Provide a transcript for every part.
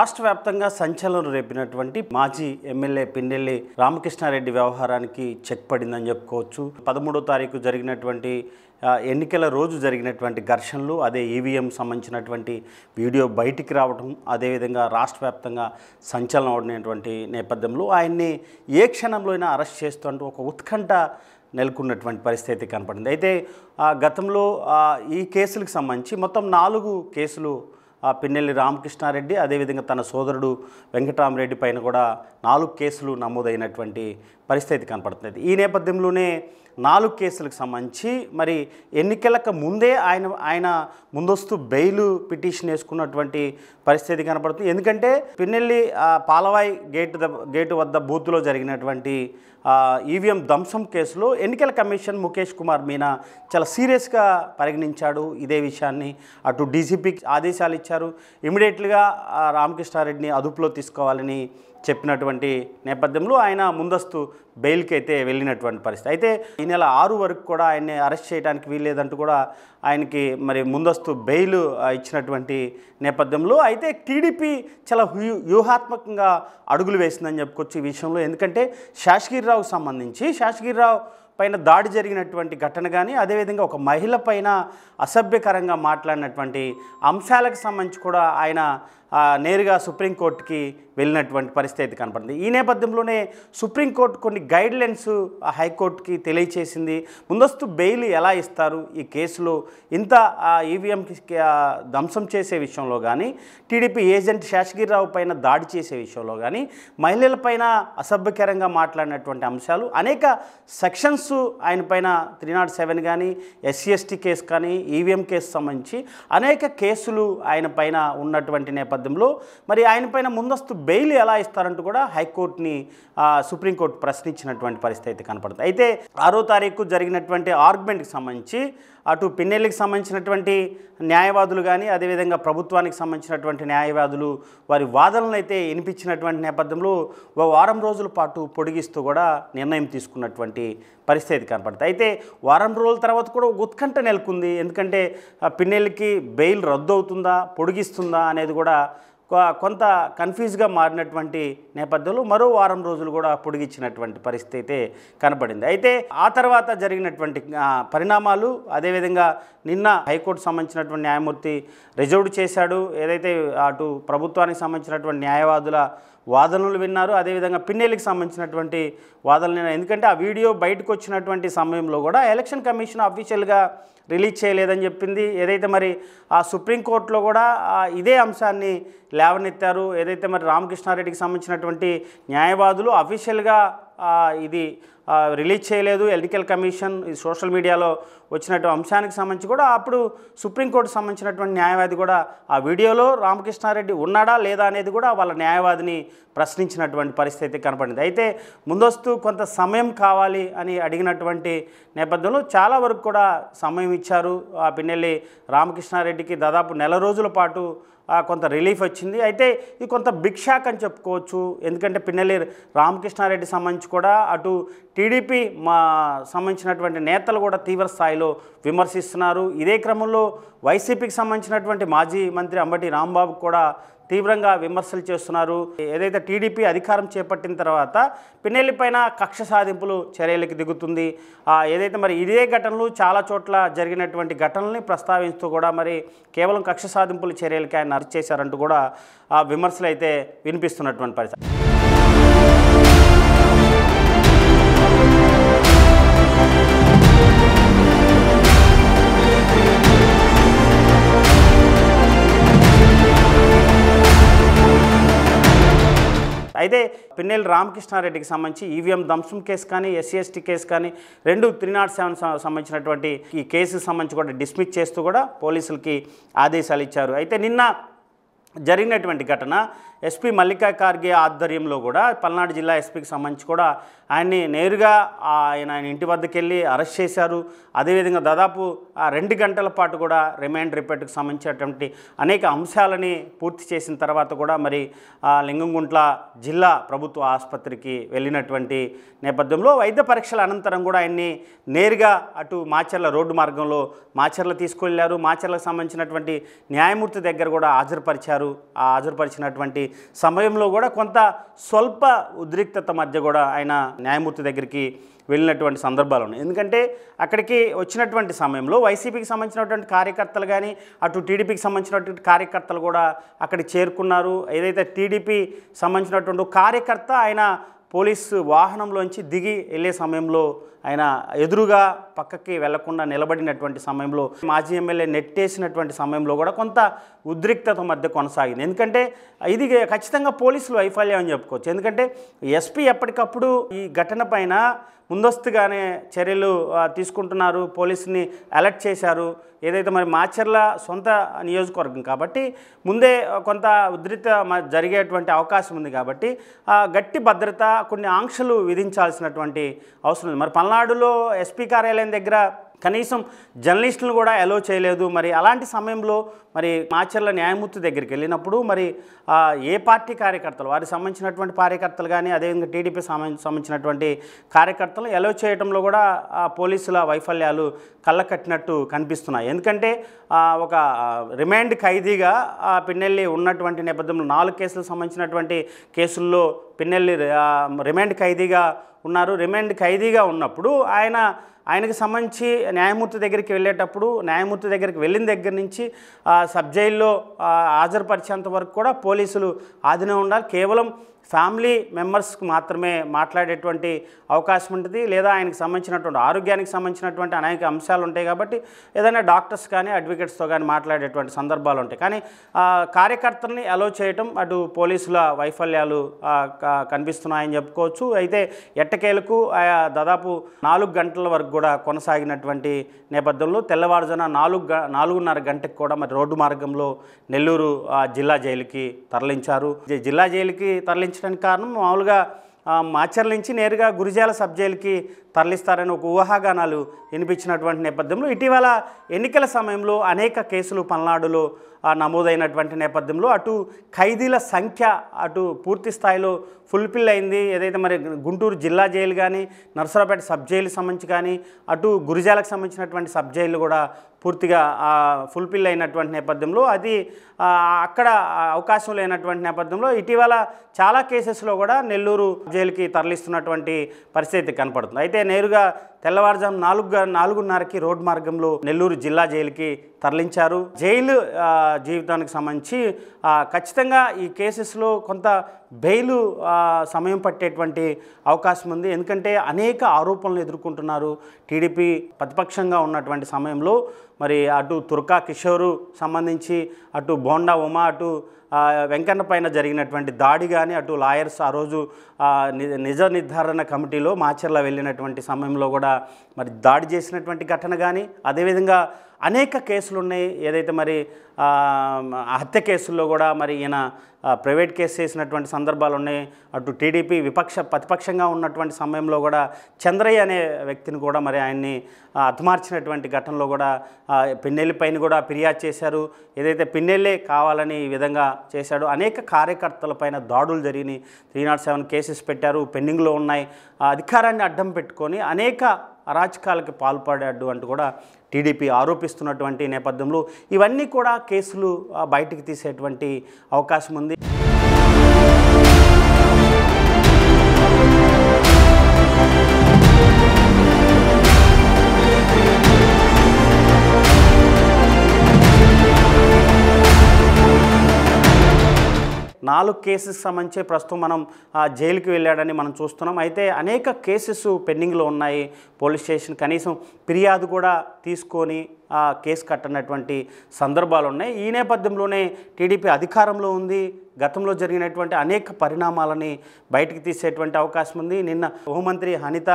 రాష్ట్ర వ్యాప్తంగా సంచలనం రేపినటువంటి మాజీ ఎమ్మెల్యే పిన్నెల్లి రామకృష్ణారెడ్డి వ్యవహారానికి చెక్ పడిందని చెప్పుకోవచ్చు పదమూడో తారీఖు జరిగినటువంటి ఎన్నికల రోజు జరిగినటువంటి ఘర్షణలు అదే ఈవీఎం సంబంధించినటువంటి వీడియో బయటికి రావడం అదేవిధంగా రాష్ట్ర వ్యాప్తంగా సంచలనం అవడినటువంటి నేపథ్యంలో ఆయన్ని ఏ క్షణంలో అయినా అరెస్ట్ చేస్తూ ఒక ఉత్కంఠ నెలకొన్నటువంటి పరిస్థితి కనపడింది అయితే గతంలో ఈ కేసులకు సంబంధించి మొత్తం నాలుగు కేసులు పిన్నెల్లి రామకృష్ణారెడ్డి అదేవిధంగా తన సోదరుడు వెంకటరామరెడ్డి పైన కూడా నాలుగు కేసులు నమోదైనటువంటి పరిస్థితి కనపడుతుంది ఈ నేపథ్యంలోనే నాలుగు కేసులకు సంబంధించి మరి ఎన్నికలకు ముందే ఆయన ఆయన ముందస్తు బెయిల్ పిటిషన్ వేసుకున్నటువంటి పరిస్థితి కనపడుతుంది ఎందుకంటే పిన్నెల్లి పాలవాయి గేటు గేటు వద్ద బూత్లో జరిగినటువంటి ఈవీఎం ధ్వంసం కేసులో ఎన్నికల కమిషన్ ముఖేష్ కుమార్ మీనా చాలా సీరియస్గా పరిగణించాడు ఇదే విషయాన్ని అటు డీజీపీకి ఆదేశాలు ఇచ్చారు ఇమీడియట్లుగా రామకృష్ణారెడ్డిని అదుపులో తీసుకోవాలని చెప్పినటువంటి నేపథ్యంలో ఆయన ముందస్తు బెయిల్కి అయితే వెళ్ళినటువంటి పరిస్థితి అయితే ఈ నెల ఆరు వరకు కూడా ఆయన్ని అరెస్ట్ చేయడానికి వీల్లేదంటూ కూడా ఆయనకి మరి ముందస్తు బెయిల్ ఇచ్చినటువంటి నేపథ్యంలో అయితే టీడీపీ చాలా వ్యూహాత్మకంగా అడుగులు వేసిందని చెప్పుకోవచ్చు ఈ విషయంలో ఎందుకంటే శాసగిరిరావుకు సంబంధించి శాసగిరిరావు పైన దాడి జరిగినటువంటి ఘటన కానీ అదేవిధంగా ఒక మహిళ పైన అసభ్యకరంగా మాట్లాడినటువంటి అంశాలకు సంబంధించి కూడా ఆయన నేరుగా సుప్రీంకోర్టుకి వెళ్ళినటువంటి పరిస్థితి కనపడింది ఈ నేపథ్యంలోనే సుప్రీంకోర్టు కొన్ని గైడ్ లైన్స్ హైకోర్టుకి తెలియచేసింది ముందస్తు బెయిల్ ఎలా ఇస్తారు ఈ కేసులో ఇంత ఈవీఎంకి ధ్వంసం చేసే విషయంలో కానీ టీడీపీ ఏజెంట్ శేషగిరిరావు పైన దాడి చేసే విషయంలో కానీ మహిళలపైన అసభ్యకరంగా మాట్లాడినటువంటి అంశాలు అనేక సెక్షన్స్ ఆయన పైన త్రీ నాట్ సెవెన్ కానీ ఎస్సీఎస్టీ కేసు కానీ ఈవీఎం కేసు సంబంధించి అనేక కేసులు ఆయన పైన ఉన్నటువంటి నేపథ్యం నేపథ్యంలో మరి పైన ముందస్తు బెయిల్ ఎలా ఇస్తారంటూ కూడా హైకోర్టుని సుప్రీంకోర్టు ప్రశ్నించినటువంటి పరిస్థితి అయితే కనపడుతుంది అయితే ఆరో తారీఖు జరిగినటువంటి ఆర్గ్యుమెంట్కి సంబంధించి అటు పిన్నెల్లికి సంబంధించినటువంటి న్యాయవాదులు కానీ అదేవిధంగా ప్రభుత్వానికి సంబంధించినటువంటి న్యాయవాదులు వారి వాదనలను అయితే వినిపించినటువంటి నేపథ్యంలో ఓ వారం రోజుల పాటు పొడిగిస్తూ కూడా నిర్ణయం తీసుకున్నటువంటి పరిస్థితి కనపడుతుంది అయితే వారం రోజుల తర్వాత కూడా ఉత్కంఠ నెలకొంది ఎందుకంటే పిన్నెల్లికి బెయిల్ రద్దు అవుతుందా పొడిగిస్తుందా అనేది కూడా కొంత కన్ఫ్యూజ్గా మారినటువంటి నేపథ్యంలో మరో వారం రోజులు కూడా పొడిగించినటువంటి పరిస్థితి అయితే కనపడింది అయితే ఆ తర్వాత జరిగినటువంటి పరిణామాలు అదేవిధంగా నిన్న హైకోర్టు సంబంధించినటువంటి న్యాయమూర్తి రిజర్వ్ చేశాడు ఏదైతే అటు ప్రభుత్వానికి సంబంధించినటువంటి న్యాయవాదుల వాదనలు విన్నారు అదేవిధంగా పిన్నెలికి సంబంధించినటువంటి వాదనలు విన్నారు ఎందుకంటే ఆ వీడియో బయటకు వచ్చినటువంటి సమయంలో కూడా ఎలక్షన్ కమిషన్ అఫీషియల్గా రిలీజ్ చేయలేదని చెప్పింది ఏదైతే మరి ఆ సుప్రీంకోర్టులో కూడా ఇదే అంశాన్ని లేవనెత్తారు ఏదైతే మరి రామకృష్ణారెడ్డికి సంబంధించినటువంటి న్యాయవాదులు అఫీషియల్గా ఇది రిలీజ్ చేయలేదు ఎన్నికల కమిషన్ ఈ సోషల్ మీడియాలో వచ్చినటువంటి అంశానికి సంబంధించి కూడా అప్పుడు సుప్రీంకోర్టు సంబంధించినటువంటి న్యాయవాది కూడా ఆ వీడియోలో రామకృష్ణారెడ్డి ఉన్నాడా లేదా అనేది కూడా వాళ్ళ న్యాయవాదిని ప్రశ్నించినటువంటి పరిస్థితి కనపడింది అయితే ముందస్తు కొంత సమయం కావాలి అని అడిగినటువంటి నేపథ్యంలో చాలా వరకు కూడా సమయం ఇచ్చారు ఆ పిన్నెల్లి రామకృష్ణారెడ్డికి దాదాపు నెల రోజుల పాటు కొంత రిలీఫ్ వచ్చింది అయితే ఇది కొంత బిగ్ షాక్ అని చెప్పుకోవచ్చు ఎందుకంటే పిన్నెల్లి రామకృష్ణారెడ్డి సంబంధించి కూడా అటు టీడీపీ మా సంబంధించినటువంటి నేతలు కూడా తీవ్ర స్థాయిలో విమర్శిస్తున్నారు ఇదే క్రమంలో వైసీపీకి సంబంధించినటువంటి మాజీ మంత్రి అంబటి రాంబాబు కూడా తీవ్రంగా విమర్శలు చేస్తున్నారు ఏదైతే టీడీపీ అధికారం చేపట్టిన తర్వాత పిన్నెల్లి పైన కక్ష సాధింపులు చర్యలకు దిగుతుంది ఏదైతే మరి ఇదే ఘటనలు చాలా చోట్ల జరిగినటువంటి ఘటనల్ని ప్రస్తావిస్తూ కూడా మరి కేవలం కక్ష సాధింపుల చర్యలకి ఆయన అరెస్ట్ చేశారంటూ కూడా విమర్శలు అయితే వినిపిస్తున్నటువంటి పరిస్థితి అయితే పిన్నెల్లి రామకృష్ణారెడ్డికి సంబంధించి ఈవీఎం దంసం కేసు కానీ ఎస్సీ ఎస్టీ కేసు కానీ రెండు త్రీ నాట్ సెవెన్ సంబంధించినటువంటి ఈ కేసుకు సంబంధించి కూడా డిస్మిస్ చేస్తూ కూడా పోలీసులకి ఆదేశాలు ఇచ్చారు అయితే నిన్న జరిగినటువంటి ఘటన ఎస్పీ మల్లికా ఖార్గే ఆధ్వర్యంలో కూడా పల్నాడు జిల్లా ఎస్పీకి సంబంధించి కూడా ఆయన్ని నేరుగా ఆయన ఆయన ఇంటి వద్దకు వెళ్ళి అరెస్ట్ చేశారు అదేవిధంగా దాదాపు రెండు గంటల పాటు కూడా రిమాండ్ రిపోర్ట్కి సంబంధించినటువంటి అనేక అంశాలని పూర్తి చేసిన తర్వాత కూడా మరి లింగంగుంట్ల జిల్లా ప్రభుత్వ ఆసుపత్రికి వెళ్ళినటువంటి నేపథ్యంలో వైద్య పరీక్షల అనంతరం కూడా ఆయన్ని నేరుగా అటు మాచర్ల రోడ్డు మార్గంలో మాచర్ల తీసుకువెళ్ళారు మాచర్లకు సంబంధించినటువంటి న్యాయమూర్తి దగ్గర కూడా హాజరుపరిచారు ఆ హాజరుపరిచినటువంటి సమయంలో కూడా కొంత స్వల్ప ఉద్రిక్తత మధ్య కూడా ఆయన న్యాయమూర్తి దగ్గరికి వెళ్ళినటువంటి సందర్భాలు ఉన్నాయి ఎందుకంటే అక్కడికి వచ్చినటువంటి సమయంలో వైసీపీకి సంబంధించినటువంటి కార్యకర్తలు కానీ అటు టీడీపీకి సంబంధించినటువంటి కార్యకర్తలు కూడా అక్కడ చేరుకున్నారు ఏదైతే టీడీపీ సంబంధించినటువంటి కార్యకర్త ఆయన పోలీసు వాహనంలోంచి దిగి వెళ్ళే సమయంలో ఆయన ఎదురుగా పక్కకి వెళ్లకుండా నిలబడినటువంటి సమయంలో మాజీ ఎమ్మెల్యే నెట్టేసినటువంటి సమయంలో కూడా కొంత ఉద్రిక్తత మధ్య కొనసాగింది ఎందుకంటే ఇది ఖచ్చితంగా పోలీసులు వైఫల్యం అని చెప్పుకోవచ్చు ఎందుకంటే ఎస్పీ ఎప్పటికప్పుడు ఈ ఘటన పైన ముందస్తుగానే చర్యలు తీసుకుంటున్నారు పోలీసుని అలర్ట్ చేశారు ఏదైతే మరి మాచర్ల సొంత నియోజకవర్గం కాబట్టి ముందే కొంత ఉద్రిత జరిగేటువంటి అవకాశం ఉంది కాబట్టి గట్టి భద్రత కొన్ని ఆంక్షలు విధించాల్సినటువంటి అవసరం ఉంది మరి పల్నాడులో ఎస్పీ కార్యాలయం దగ్గర కనీసం జర్నలిస్టులను కూడా అలో చేయలేదు మరి అలాంటి సమయంలో మరి మాచర్ల న్యాయమూర్తి దగ్గరికి వెళ్ళినప్పుడు మరి ఏ పార్టీ కార్యకర్తలు వారికి సంబంధించినటువంటి కార్యకర్తలు కానీ అదేవిధంగా టీడీపీ సంబంధించినటువంటి కార్యకర్తలు అలో చేయడంలో కూడా పోలీసుల వైఫల్యాలు కళ్ళకట్టినట్టు కనిపిస్తున్నాయి ఎందుకంటే ఒక రిమాండ్ ఖైదీగా పిన్నెల్లి ఉన్నటువంటి నేపథ్యంలో నాలుగు కేసులకు సంబంధించినటువంటి కేసుల్లో పిన్నెల్లి రిమాండ్ ఖైదీగా ఉన్నారు రిమాండ్ ఖైదీగా ఉన్నప్పుడు ఆయన ఆయనకు సంబంధించి న్యాయమూర్తి దగ్గరికి వెళ్ళేటప్పుడు న్యాయమూర్తి దగ్గరికి వెళ్ళిన దగ్గర నుంచి సబ్జైల్లో హాజరుపరిచేంత వరకు కూడా పోలీసులు ఆధీనం ఉండాలి కేవలం ఫ్యామిలీ మెంబర్స్కి మాత్రమే మాట్లాడేటువంటి అవకాశం ఉంటుంది లేదా ఆయనకు సంబంధించినటువంటి ఆరోగ్యానికి సంబంధించినటువంటి అనేక అంశాలు ఉంటాయి కాబట్టి ఏదైనా డాక్టర్స్ కానీ అడ్వకేట్స్తో కానీ మాట్లాడేటువంటి సందర్భాలు ఉంటాయి కానీ కార్యకర్తల్ని అలో చేయటం అటు పోలీసుల వైఫల్యాలు కనిపిస్తున్నాయని చెప్పుకోవచ్చు అయితే ఎట్టకేలకు దాదాపు నాలుగు గంటల వరకు కూడా కొనసాగినటువంటి నేపథ్యంలో తెల్లవారుజాన నాలుగు నాలుగున్నర గంటకు కూడా మరి రోడ్డు మార్గంలో నెల్లూరు జిల్లా జైలుకి తరలించారు జిల్లా జైలుకి తరలించిన సంభవించడానికి కారణం మామూలుగా మాచర్ల నుంచి నేరుగా గురిజాల సబ్ తరలిస్తారని ఒక ఊహాగానాలు వినిపించినటువంటి నేపథ్యంలో ఇటీవల ఎన్నికల సమయంలో అనేక కేసులు పల్నాడులో నమోదైనటువంటి నేపథ్యంలో అటు ఖైదీల సంఖ్య అటు పూర్తి స్థాయిలో ఫుల్ఫిల్ అయింది ఏదైతే మరి గుంటూరు జిల్లా జైలు కానీ నర్సరాపేట సబ్ జైలు సంబంధించి కానీ అటు గురిజాలకు సంబంధించినటువంటి సబ్ జైలు కూడా పూర్తిగా ఫుల్ఫిల్ అయినటువంటి నేపథ్యంలో అది అక్కడ అవకాశం లేనటువంటి నేపథ్యంలో ఇటీవల చాలా కేసెస్లో కూడా నెల్లూరు జైలుకి తరలిస్తున్నటువంటి పరిస్థితి కనపడుతుంది అయితే ने తెల్లవారుజాము నాలుగు నాలుగున్నరకి రోడ్ మార్గంలో నెల్లూరు జిల్లా జైలుకి తరలించారు జైలు జీవితానికి సంబంధించి ఖచ్చితంగా ఈ కేసెస్లో కొంత బెయిలు సమయం పట్టేటువంటి అవకాశం ఉంది ఎందుకంటే అనేక ఆరోపణలు ఎదుర్కొంటున్నారు టీడీపీ ప్రతిపక్షంగా ఉన్నటువంటి సమయంలో మరి అటు తుర్కా కిషోరు సంబంధించి అటు బోండా ఉమా అటు వెంకన్న పైన జరిగినటువంటి దాడి కానీ అటు లాయర్స్ ఆ రోజు నిజ నిర్ధారణ కమిటీలో మాచర్ల వెళ్ళినటువంటి సమయంలో కూడా మరి దాడి చేసినటువంటి ఘటన కానీ అదేవిధంగా అనేక కేసులు ఉన్నాయి ఏదైతే మరి హత్య కేసుల్లో కూడా మరి ఈయన ప్రైవేట్ కేసు చేసినటువంటి సందర్భాలు ఉన్నాయి అటు టీడీపీ విపక్ష ప్రతిపక్షంగా ఉన్నటువంటి సమయంలో కూడా చంద్రయ్య అనే వ్యక్తిని కూడా మరి ఆయన్ని అతమార్చినటువంటి ఘటనలో కూడా పిన్నెల్లి పైన కూడా ఫిర్యాదు చేశారు ఏదైతే పిన్నెల్లే కావాలని ఈ విధంగా చేశాడు అనేక కార్యకర్తలపైన దాడులు జరిగినాయి త్రీ నాట్ సెవెన్ కేసెస్ పెట్టారు పెండింగ్లో ఉన్నాయి అధికారాన్ని అడ్డం పెట్టుకొని అనేక అరాచకాలకు పాల్పడాడు అంటూ కూడా టీడీపీ ఆరోపిస్తున్నటువంటి నేపథ్యంలో ఇవన్నీ కూడా కేసులు బయటికి తీసేటువంటి అవకాశం ఉంది నాలుగు కేసెస్ సంబంధించి ప్రస్తుతం మనం జైలుకి వెళ్ళాడని మనం చూస్తున్నాం అయితే అనేక కేసెస్ పెండింగ్లో ఉన్నాయి పోలీస్ స్టేషన్ కనీసం ఫిర్యాదు కూడా తీసుకొని కేసు కట్టనటువంటి సందర్భాలు ఉన్నాయి ఈ నేపథ్యంలోనే టీడీపీ అధికారంలో ఉంది గతంలో జరిగినటువంటి అనేక పరిణామాలని బయటకు తీసేటువంటి అవకాశం ఉంది నిన్న హోంమంత్రి హనిత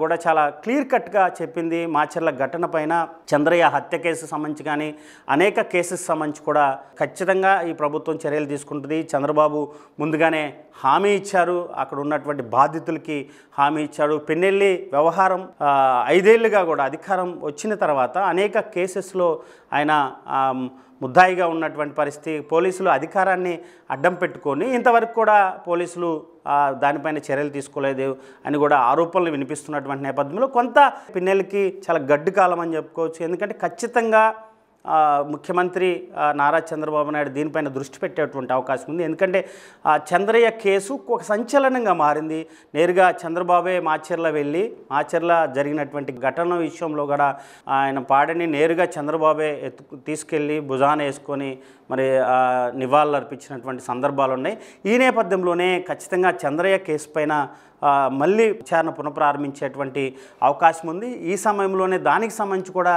కూడా చాలా క్లియర్ కట్గా చెప్పింది మాచర్ల ఘటన పైన చంద్రయ్య హత్య కేసు సంబంధించి కానీ అనేక కేసెస్ సంబంధించి కూడా ఖచ్చితంగా ఈ ప్రభుత్వం చర్యలు తీసుకుంటుంది చంద్రబాబు ముందుగానే హామీ ఇచ్చారు అక్కడ ఉన్నటువంటి బాధితులకి హామీ ఇచ్చాడు పెన్నెల్లి వ్యవహారం ఐదేళ్లుగా కూడా అధికారం వచ్చిన తర్వాత అనేక అనేక కేసెస్లో ఆయన ముద్దాయిగా ఉన్నటువంటి పరిస్థితి పోలీసులు అధికారాన్ని అడ్డం పెట్టుకొని ఇంతవరకు కూడా పోలీసులు దానిపైన చర్యలు తీసుకోలేదు అని కూడా ఆరోపణలు వినిపిస్తున్నటువంటి నేపథ్యంలో కొంత పిన్నెలకి చాలా గడ్డు కాలం అని చెప్పుకోవచ్చు ఎందుకంటే ఖచ్చితంగా ముఖ్యమంత్రి నారా చంద్రబాబు నాయుడు దీనిపైన దృష్టి పెట్టేటువంటి అవకాశం ఉంది ఎందుకంటే చంద్రయ్య కేసు ఒక సంచలనంగా మారింది నేరుగా చంద్రబాబే మాచర్ల వెళ్ళి మాచర్ల జరిగినటువంటి ఘటన విషయంలో కూడా ఆయన పాడని నేరుగా చంద్రబాబే తీసుకెళ్ళి భుజాన వేసుకొని మరి నివాళులు అర్పించినటువంటి సందర్భాలు ఉన్నాయి ఈ నేపథ్యంలోనే ఖచ్చితంగా చంద్రయ్య కేసు పైన మళ్ళీ విచారణ పునఃప్రారంభించేటువంటి అవకాశం ఉంది ఈ సమయంలోనే దానికి సంబంధించి కూడా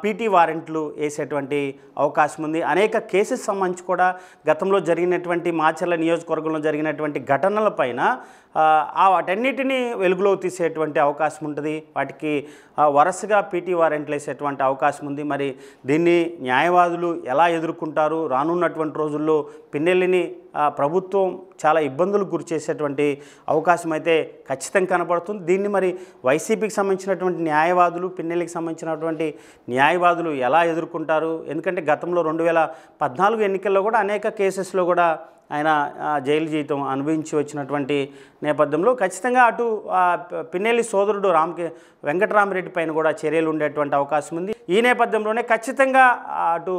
పీటీ వారెంట్లు వేసేటువంటి అవకాశం ఉంది అనేక కేసెస్ సంబంధించి కూడా గతంలో జరిగినటువంటి మాచర్ల నియోజకవర్గంలో జరిగినటువంటి ఘటనలపైన వాటన్నిటిని వెలుగులో తీసేటువంటి అవకాశం ఉంటుంది వాటికి వరుసగా పీటీ వారెంట్లు వేసేటువంటి అవకాశం ఉంది మరి దీన్ని న్యాయవాదులు ఎలా ఎదుర్కొంటారు రానున్నటువంటి రోజుల్లో పిన్నెల్లిని ప్రభుత్వం చాలా ఇబ్బందులకు గురిచేసేటువంటి అవకాశం అయితే ఖచ్చితంగా కనపడుతుంది దీన్ని మరి వైసీపీకి సంబంధించినటువంటి న్యాయవాదులు పిన్నెల్లికి సంబంధించినటువంటి న్యాయవాదులు ఎలా ఎదుర్కొంటారు ఎందుకంటే గతంలో రెండు వేల పద్నాలుగు ఎన్నికల్లో కూడా అనేక కేసెస్లో కూడా ఆయన జైలు జీవితం అనుభవించి వచ్చినటువంటి నేపథ్యంలో ఖచ్చితంగా అటు పిన్నెల్లి సోదరుడు రామ్ వెంకటరామరెడ్డి పైన కూడా చర్యలు ఉండేటువంటి అవకాశం ఉంది ఈ నేపథ్యంలోనే ఖచ్చితంగా అటు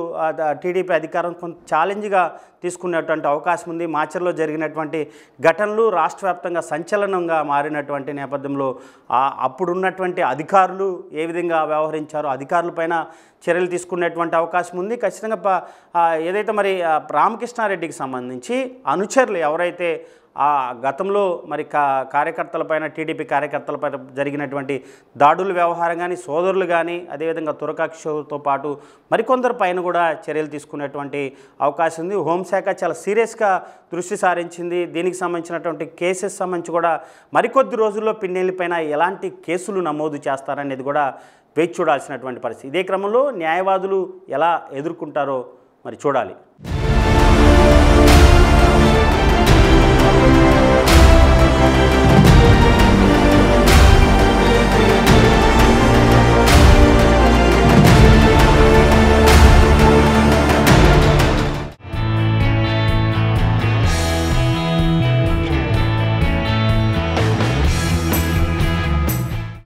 టీడీపీ అధికారం కొంత ఛాలెంజ్గా తీసుకునేటువంటి అవకాశం ఉంది మాచర్లో జరిగినటువంటి ఘటనలు రాష్ట్ర సంచలనంగా మారినటువంటి నేపథ్యంలో అప్పుడున్నటువంటి అధికారులు ఏ విధంగా వ్యవహరించారో అధికారులపైన చర్యలు తీసుకునేటువంటి అవకాశం ఉంది ఖచ్చితంగా ఏదైతే మరి రామకృష్ణారెడ్డికి సంబంధించి అనుచరులు ఎవరైతే ఆ గతంలో మరి కా కార్యకర్తలపైన టీడీపీ కార్యకర్తలపై జరిగినటువంటి దాడుల వ్యవహారం కానీ సోదరులు కానీ అదేవిధంగా తురకాక్షతో పాటు మరికొందరు పైన కూడా చర్యలు తీసుకునేటువంటి అవకాశం ఉంది హోంశాఖ చాలా సీరియస్గా దృష్టి సారించింది దీనికి సంబంధించినటువంటి కేసెస్ సంబంధించి కూడా మరికొద్ది రోజుల్లో పిన్నెల్లిపైన ఎలాంటి కేసులు నమోదు చేస్తారనేది కూడా వేచి చూడాల్సినటువంటి పరిస్థితి ఇదే క్రమంలో న్యాయవాదులు ఎలా ఎదుర్కొంటారో మరి చూడాలి